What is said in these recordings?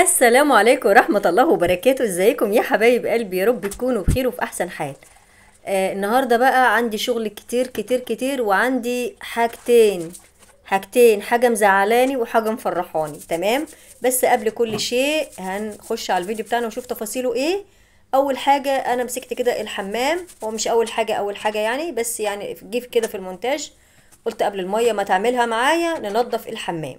السلام عليكم ورحمة الله وبركاته ازيكم يا حبايب قلبي يا رب تكونوا بخير وفي احسن حال آه النهاردة بقى عندي شغل كتير كتير كتير وعندي حاجتين حاجتين حاجة مزعلاني وحاجة مفرحاني تمام بس قبل كل شيء هنخش على الفيديو بتاعنا ونشوف تفاصيله ايه اول حاجة انا مسكت كده الحمام هو مش اول حاجة اول حاجة يعني بس يعني جيف كده في المونتاج قلت قبل المية ما تعملها معايا ننضف الحمام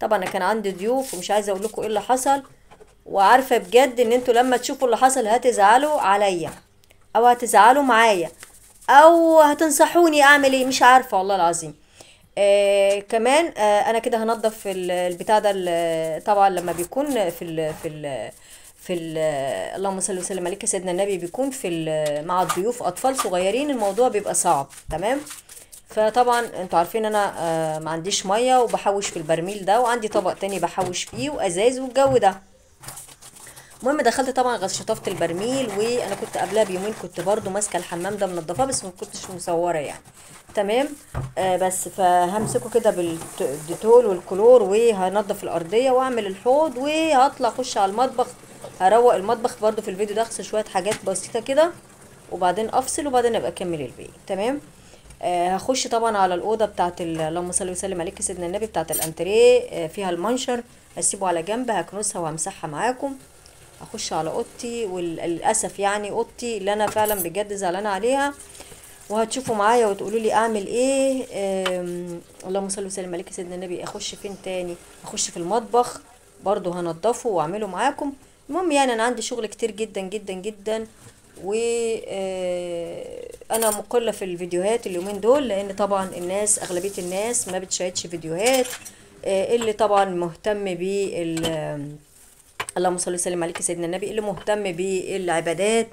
طبعا انا كان عندي ضيوف ومش عايزه اقول لكم ايه اللي حصل وعارفه بجد ان انتوا لما تشوفوا اللي حصل هتزعلوا عليا او هتزعلوا معايا او هتنصحوني اعمل ايه مش عارفه والله العظيم آه كمان آه انا كده هنضف البتاع ده طبعا لما بيكون في ال في ال في الـ اللهم صل وسلم عليك سيدنا النبي بيكون في مع الضيوف اطفال صغيرين الموضوع بيبقى صعب تمام فطبعا انتوا عارفين انا آه، ما عنديش ميه وبحوش في البرميل ده وعندي طبق تاني بحوش فيه وازاز والجو ده المهم دخلت طبعا شطفت البرميل وانا كنت قبلها بيومين كنت برضو ماسكه الحمام ده منضفاه بس ما كنتش مصوره يعني تمام آه بس فهمسكه كده بالديتول والكلور وهنضف الارضيه واعمل الحوض وهطلع اخش على المطبخ هروق المطبخ برضو في الفيديو ده اغسل شويه حاجات بسيطه كده وبعدين افصل وبعدين ابقى اكمل الباقي تمام آه، هخش طبعا على الاوضه بتاعت اللهم صل وسلم عليك سيدنا النبي بتاعت الانتريه آه، فيها المنشر هسيبه على جنب هكنسها وهمسحها معاكم هخش على اوضتي وللاسف يعني اوضتي اللي انا فعلا بجد زعلانه عليها وهتشوفوا معايا وتقولوا لي اعمل ايه اللهم صل وسلم عليك سيدنا النبي اخش فين تاني اخش في المطبخ برضو هنضفه واعمله معاكم المهم يعني انا عندي شغل كتير جدا جدا جدا وانا آه، مقله في الفيديوهات اليومين دول لان طبعا الناس اغلبيه الناس ما بتشاهدش فيديوهات آه، اللي طبعا مهتم بال آه، اللهم صل وسلم عليك سيدنا النبي اللي مهتم بالعبادات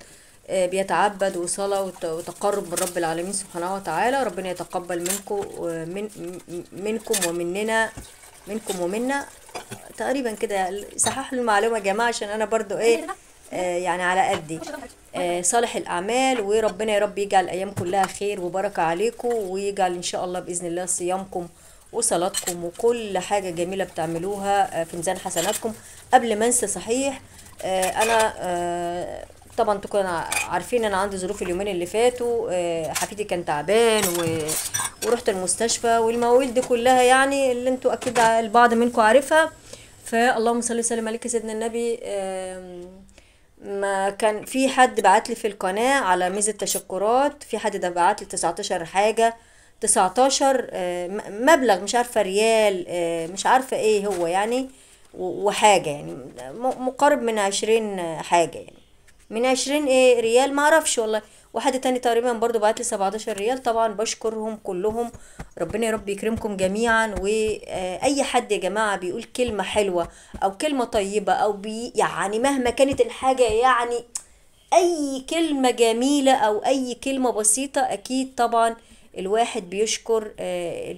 بيتعبد وصلاه وتقرب من رب العالمين سبحانه وتعالى ربنا يتقبل منكم من منكم ومننا منكم ومنا تقريبا كده صحح المعلومه يا جماعه عشان انا برضو ايه يعني على قدي آه، صالح الاعمال وربنا يا رب يجعل ايام كلها خير وبركه عليكم ويجعل ان شاء الله باذن الله صيامكم وصلاتكم وكل حاجه جميله بتعملوها آه، في ميزان حسناتكم قبل ما انسى صحيح آه، انا طبعا تكون عارفين انا عندي ظروف اليومين اللي فاتوا حفيدي كان تعبان و... ورحت المستشفى والمواويل دي كلها يعني اللي انتوا اكيد البعض منكم عارفها فاللهم صل وسلم عليك سيدنا النبي ما كان في حد بعت لي في القناة على ميزة تشكرات في حد ده بعت لي 19 حاجة 19 آه، مبلغ مش عارفة ريال آه، مش عارفة ايه هو يعني وحاجة يعني مقارب من 20 حاجة يعني من 20 ايه ريال معرفش والله وحد تاني تقريبا برضو بعت لي 17 ريال طبعا بشكرهم كلهم ربنا يا رب يكرمكم جميعا واي حد يا جماعه بيقول كلمه حلوه او كلمه طيبه او بي يعني مهما كانت الحاجه يعني اي كلمه جميله او اي كلمه بسيطه اكيد طبعا الواحد بيشكر آه،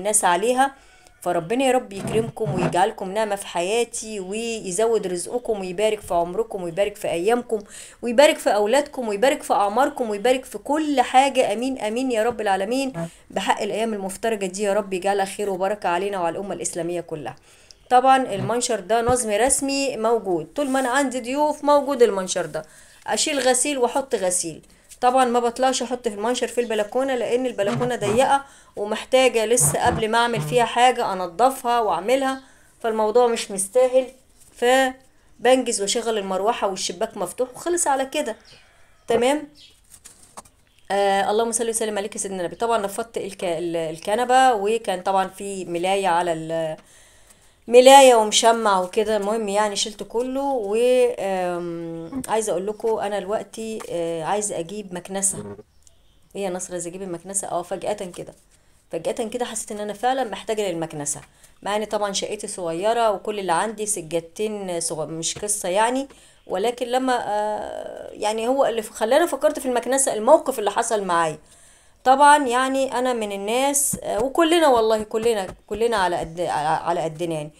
الناس عليها فربنا يا رب يكرمكم ويجعلكم نعمة في حياتي ويزود رزقكم ويبارك في عمركم ويبارك في أيامكم ويبارك في أولادكم ويبارك في أعماركم ويبارك في كل حاجة أمين أمين يا رب العالمين بحق الأيام المفترجة دي يا رب يجعلها خير وبركة علينا وعلى الأمة الإسلامية كلها طبعا المنشر ده نظم رسمي موجود طول ما أنا عندي ضيوف موجود المنشر ده أشيل غسيل وأحط غسيل طبعا ما بطلعش احط في المنشر في البلكونه لان البلكونه ضيقه ومحتاجه لسه قبل ما اعمل فيها حاجه انضفها واعملها فالموضوع مش مستاهل فبنجز واشغل المروحه والشباك مفتوح وخلص على كده تمام آه اللهم صل وسلم عليك يا سيدنا النبي طبعا نفضت الكنبه وكان طبعا في ملايه على ال... ملايه ومشمع وكده المهم يعني شلت كله و عايزه اقول لكم انا دلوقتي آه، عايزه اجيب مكنسه ايه يا نصر عايزه اجيب المكنسه اه فجاه كده فجاه كده حسيت ان انا فعلا محتاجه للمكنسه مع ان طبعا شقتي صغيره وكل اللي عندي سجادتين مش قصه يعني ولكن لما آه، يعني هو اللي خلاني فكرت في المكنسه الموقف اللي حصل معايا طبعا يعني انا من الناس آه، وكلنا والله كلنا كلنا على قد على قدنا يعني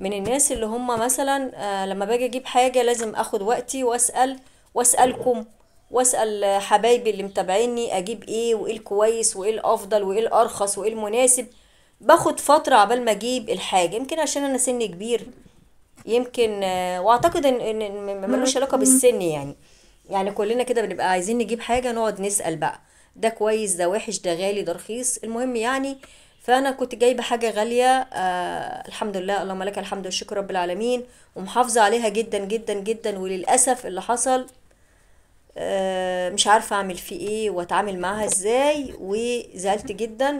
من الناس اللي هم مثلا آه، لما باجي اجيب حاجه لازم اخد وقتي واسال واسالكم واسال حبايبي اللي متابعيني اجيب ايه وايه الكويس وايه الافضل وايه الارخص وايه المناسب باخد فتره عبال ما اجيب الحاجه يمكن عشان انا سني كبير يمكن آه، واعتقد ان ملوش علاقه بالسن يعني يعني كلنا كده بنبقى عايزين نجيب حاجه نقعد نسال بقى ده كويس ده وحش ده غالي ده رخيص المهم يعني فانا كنت جايبه حاجه غاليه آه الحمد لله اللهم لك الحمد والشكر رب العالمين ومحافظه عليها جدا جدا جدا وللاسف اللي حصل آه مش عارفه اعمل فيه ايه واتعامل معاها ازاي وزعلت جدا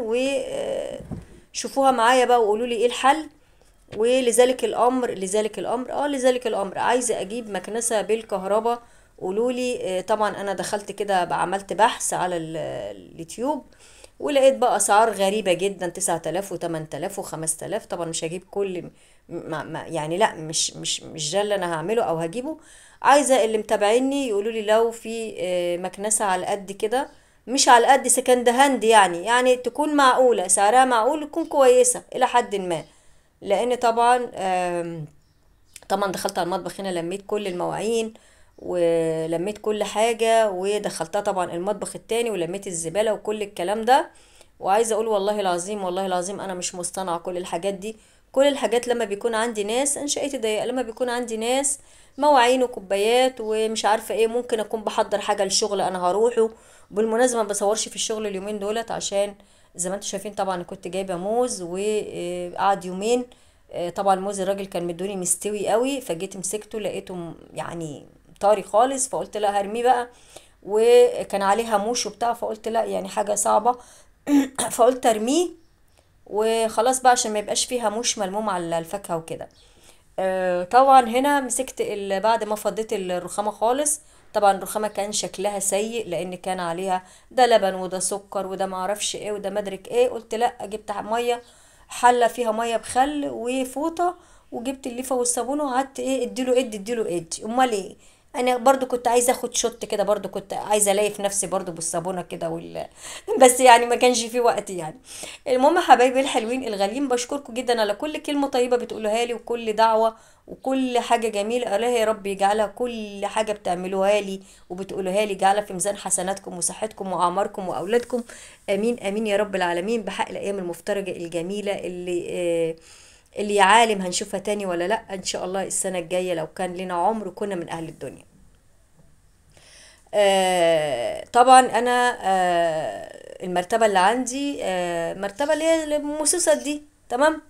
وشوفوها آه، معايا بقى وقولوا لي ايه الحل ولذلك الامر لذلك الامر اه لذلك الامر عايزه اجيب مكنسه بالكهرباء قولوا لي آه، طبعا انا دخلت كده عملت بحث على اليوتيوب ولقيت بقى اسعار غريبه جدا 9000 و8000 و5000 طبعا مش هجيب كل ما ما يعني لا مش مش مش ده اللي انا هعمله او هجيبه عايزه اللي متابعيني يقولوا لي لو في آه، مكنسه على قد كده مش على قد سكند هاند يعني يعني تكون معقوله سعرها معقول تكون كويسه الى حد ما لان طبعا طبعا دخلت على المطبخ هنا لميت كل المواعين ولميت كل حاجة ودخلتها طبعا المطبخ التاني ولميت الزبالة وكل الكلام ده وعايزة اقول والله العظيم والله العظيم انا مش مصطنعة كل الحاجات دي كل الحاجات لما بيكون عندي ناس انشائتي ضيقة لما بيكون عندي ناس مواعين وكوبايات ومش عارفة ايه ممكن اكون بحضر حاجة لشغل انا هروحه بالمناسبة ما بصورش في الشغل اليومين دولت عشان زي ما انتم شايفين طبعا كنت جايبة موز وقعد يومين آه، طبعا موز الراجل كان مدوني مستوي قوي فجيت مسكته لقيته يعني طاري خالص فقلت لا هرميه بقى وكان عليها موش وبتاع فقلت لا يعني حاجه صعبه فقلت ارميه وخلاص بقى عشان ما يبقاش فيها موش ملموم على الفاكهه وكده آه، طبعا هنا مسكت بعد ما فضيت الرخامه خالص طبعا الرخامه كان شكلها سيء لان كان عليها ده لبن وده سكر وده معرفش ايه وده مدرك ايه قلت لا جبت ميه حله فيها ميه بخل وفوطه وجبت الليفه والصابون وقعدت ايه اديله ادي اديله ادي امال ايه انا برضو كنت عايزه اخد شوت كده برضو كنت عايزه الاقي في نفسي برضو بالصابونه كده وال بس يعني ما كانش في وقت يعني المهم حبايبي الحلوين الغاليين بشكركم جدا على كل كلمه طيبه بتقولوها لي وكل دعوه وكل حاجه جميله الله يا رب يجعلها كل حاجه بتعملوها لي وبتقولوها لي يجعلها في ميزان حسناتكم وصحتكم واعماركم واولادكم امين امين يا رب العالمين بحق الايام المفترجه الجميله اللي آه اللي عالم هنشوفها تاني ولا لا ان شاء الله السنة الجاية لو كان لنا عمر كنا من اهل الدنيا آه طبعا انا آه المرتبة اللي عندي آه مرتبة اللي هي المسوسه دي تمام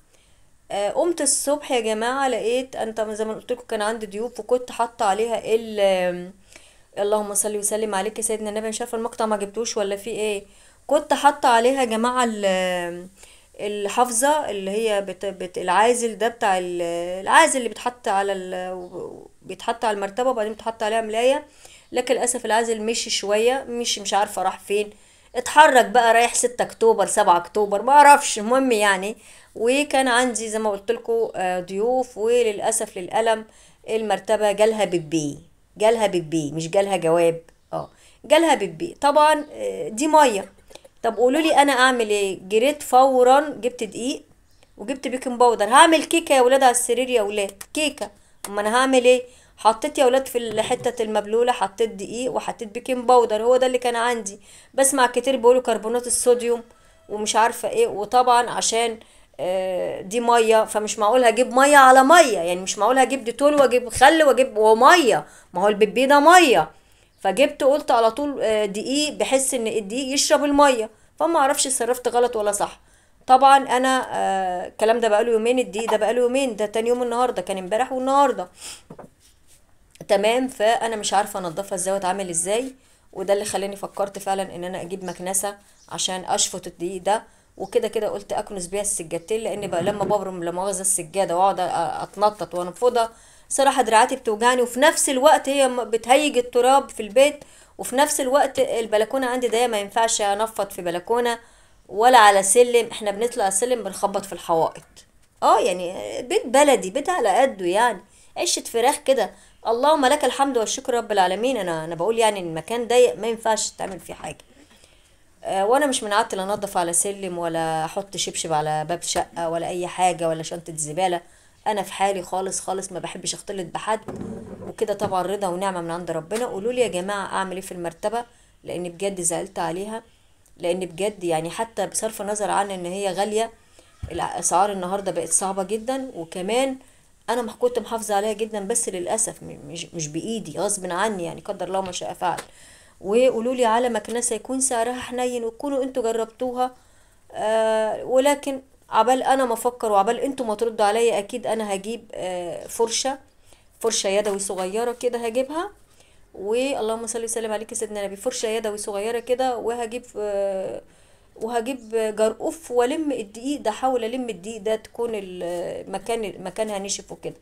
آه قمت الصبح يا جماعة لقيت انت زي ما قلت لكم كان عندي ضيوف وكنت حاطة عليها ال اللهم صل وسلم عليك يا سيدنا النبي مش عارفه المقطع ما جبتوش ولا في ايه كنت حاطه عليها يا جماعه الحافظه اللي هي بت... بت... العازل ده بتاع ال... العازل اللي بيتحط على ال... بيتحط على المرتبه وبعدين بتحط عليها ملايه لكن للاسف العازل مشي شويه مشي مش عارفه راح فين اتحرك بقى رايح 6 اكتوبر 7 اكتوبر ما اعرفش المهم يعني وكان عندي زي ما قلت لكم آه، ضيوف وللاسف للالم المرتبه جالها ببي جالها ببي مش جالها جواب اه جالها ببي طبعا آه، دي ميه طب قولوا لي انا اعمل ايه جريت فورا جبت دقيق وجبت بيكنج باودر هعمل كيكه يا ولاد على السرير يا ولاد كيكه اما انا هعمل ايه حطيت يا ولاد في الحته المبلوله حطيت دقيق وحطيت بيكنج باودر هو ده اللي كان عندي بسمع كتير بيقولوا كربونات الصوديوم ومش عارفه ايه وطبعا عشان آه، دي ميه فمش معقول هجيب ميه على ميه يعني مش معقول هجيب ديتول واجيب خل واجيب وميه ما هو البيبي ده ميه فجبت قلت على طول آه، دقيق بحس ان الدقيق يشرب الميه فما اعرفش اتصرفت غلط ولا صح طبعا انا آه، الكلام ده بقاله يومين الدقيق ده بقاله يومين ده تاني يوم النهارده كان امبارح والنهارده تمام فانا مش عارفه انضفها ازاي واتعامل ازاي وده اللي خلاني فكرت فعلا ان انا اجيب مكنسه عشان اشفط الدقيق ده وكده كده قلت اكنس بيها السجادتين لان بقى لما ببرم لا مؤاخذه السجاده واقعد اتنطط وانفضها صراحة دراعاتي بتوجعني وفي نفس الوقت هي بتهيج التراب في البيت وفي نفس الوقت البلكونة عندي ضيقة ما ينفعش انفض في بلكونة ولا على سلم احنا بنطلع السلم بنخبط في الحوائط اه يعني بيت بلدي بيت على قده يعني عشة فراخ كده اللهم لك الحمد والشكر رب العالمين انا انا بقول يعني المكان ضيق ما ينفعش تعمل فيه حاجه أه وانا مش من عادتي انضف على سلم ولا احط شبشب على باب شقه ولا اي حاجه ولا شنطه زباله انا في حالي خالص خالص ما بحبش اختلط بحد وكده طبعا رضا ونعمه من عند ربنا قولوا لي يا جماعه اعمل ايه في المرتبه لان بجد زعلت عليها لان بجد يعني حتى بصرف النظر عن ان هي غاليه الاسعار النهارده بقت صعبه جدا وكمان انا كنت محافظه عليها جدا بس للاسف مش مش بايدي غصب عني يعني قدر الله ما شاء فعل وقولوا لي على مكنسه يكون سعرها حنين وتكونوا انتوا جربتوها آه ولكن عبال انا ما افكر وعبال انتوا ما تردوا عليا اكيد انا هجيب آه، فرشه فرشه يدوي صغيره كده هجيبها واللهم صل وسلم عليك سيدنا النبي فرشه يدوي صغيره كده وهجيب آه، وهجيب جرقوف والم الدقيق ده حاول الم الدقيق ده تكون المكان مكانها نشف وكده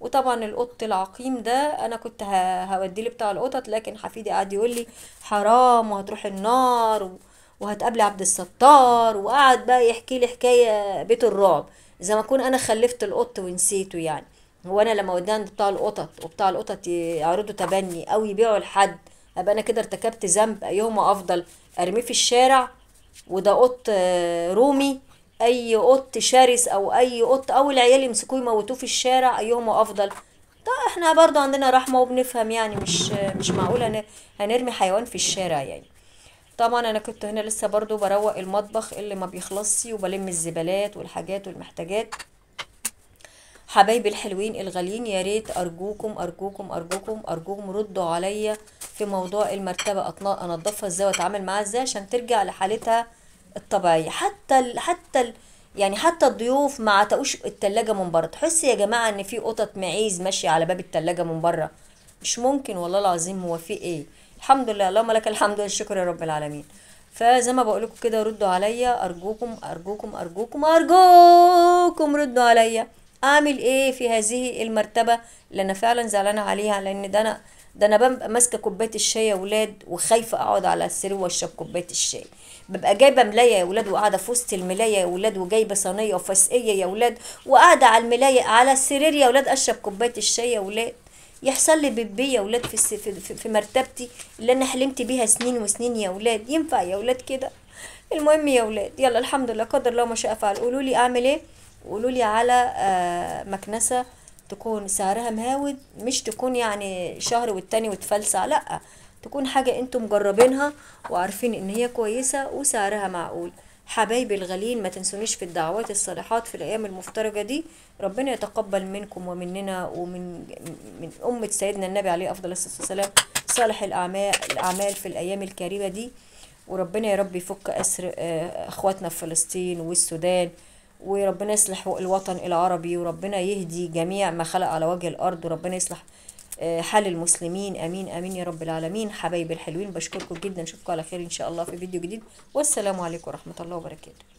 وطبعا القط العقيم ده انا كنت هوديه بتاع القطط لكن حفيدي قعد يقول لي حرام وهتروح النار و... وهتقابل عبد الستار وقعد بقى يحكي لي حكايه بيت الرعب زي ما اكون انا خلفت القط ونسيته يعني هو انا لما وديها عند بتاع القطط وبتاع القطط يعرضوا تبني او يبيعوا لحد ابقى انا كده ارتكبت ذنب ايهما افضل ارميه في الشارع وده قط آه، رومي اي قط شرس او اي قط او العيال يمسكوه يموتوه في الشارع ايهما افضل ده طيب احنا برضه عندنا رحمه وبنفهم يعني مش مش معقول هنرمي حيوان في الشارع يعني طبعا انا كنت هنا لسه برضو بروق المطبخ اللي ما بيخلصش وبلم الزبالات والحاجات والمحتاجات حبايبي الحلوين الغاليين يا ريت ارجوكم ارجوكم ارجوكم ارجوكم ردوا عليا في موضوع المرتبه انضفها ازاي واتعامل معاها ازاي عشان ترجع لحالتها الطبيعيه حتى الـ حتى الـ يعني حتى الضيوف ما عتقوش التلاجة من بره تحس يا جماعه ان في قطط معيز ماشيه على باب التلاجة من بره مش ممكن والله العظيم هو في ايه الحمد لله اللهم لك الحمد والشكر يا رب العالمين فزي ما بقول لكم كده ردوا عليا ارجوكم ارجوكم ارجوكم ارجوكم ردوا عليا اعمل ايه في هذه المرتبه اللي انا فعلا زعلانه عليها لان ده انا ده انا ببقى ماسكه كوبايه الشاي يا ولاد وخايفه اقعد على السرير واشرب كوبايه الشاي ببقى جايبه ملايه يا ولاد وقاعده في وسط الملايه يا ولاد وجايبه صينيه وفسقيه يا ولاد وقاعده على الملايه على السرير يا ولاد اشرب كوبايه الشاي يا ولاد يحصل لي بيبي يا ولاد في, في, في مرتبتي اللي انا حلمت بيها سنين وسنين يا ولاد ينفع يا ولاد كده المهم يا ولاد يلا الحمد لله قدر الله ما شاء فعل قولوا لي اعمل ايه قولوا لي على آه مكنسه تكون سعرها مهاود مش تكون يعني شهر والتاني وتفلسع لا تكون حاجه انتم مجربينها وعارفين ان هي كويسه وسعرها معقول حبايبي الغاليين ما تنسونيش في الدعوات الصالحات في الايام المفترجه دي ربنا يتقبل منكم ومننا ومن من امه سيدنا النبي عليه افضل الصلاه والسلام صالح الاعمال الاعمال في الايام الكريمه دي وربنا يا رب يفك اسر آه، اخواتنا في فلسطين والسودان وربنا يصلح الوطن العربي وربنا يهدي جميع ما خلق على وجه الارض وربنا يصلح آه، حال المسلمين امين امين يا رب العالمين حبايبي الحلوين بشكركم جدا اشوفكم على خير ان شاء الله في فيديو جديد والسلام عليكم ورحمه الله وبركاته